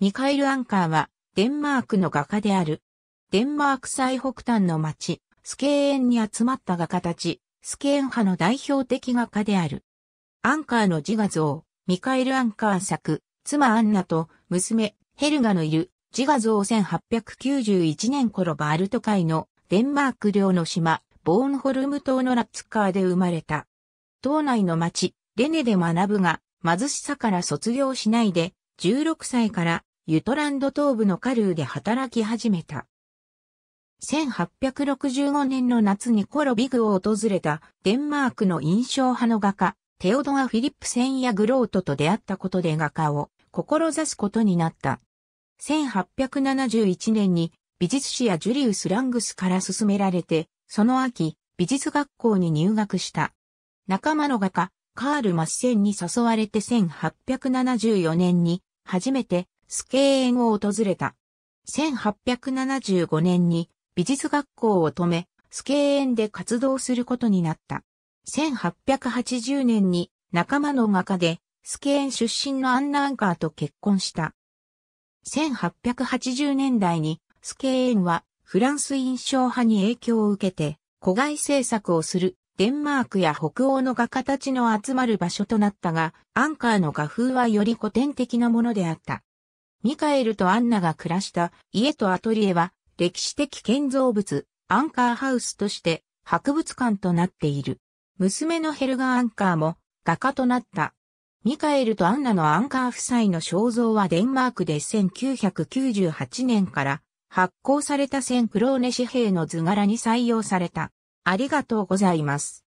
ミカエル・アンカーは、デンマークの画家である。デンマーク最北端の町、スケーンに集まった画家たち、スケーン派の代表的画家である。アンカーの自画像、ミカエル・アンカー作、妻アンナと娘、ヘルガのいる自画像1891年頃バールト海のデンマーク領の島、ボーンホルム島のラッツカーで生まれた。島内の町、レネで学ぶが、貧しさから卒業しないで、16歳からユトランド東部のカルーで働き始めた。1865年の夏にコロビグを訪れたデンマークの印象派の画家、テオドア・フィリップセンやグロートと出会ったことで画家を志すことになった。1871年に美術史やジュリウス・ラングスから勧められて、その秋、美術学校に入学した。仲間の画家、カール・マッセンに誘われて1874年に初めてスケーンを訪れた。1875年に美術学校を止め、スケーンで活動することになった。1880年に仲間の画家で、スケーン出身のアン・ランカーと結婚した。1880年代に、スケーンはフランス印象派に影響を受けて、古外制作をするデンマークや北欧の画家たちの集まる場所となったが、アンカーの画風はより古典的なものであった。ミカエルとアンナが暮らした家とアトリエは歴史的建造物、アンカーハウスとして博物館となっている。娘のヘルガ・アンカーも画家となった。ミカエルとアンナのアンカー夫妻の肖像はデンマークで1998年から発行された1000クローネ紙幣の図柄に採用された。ありがとうございます。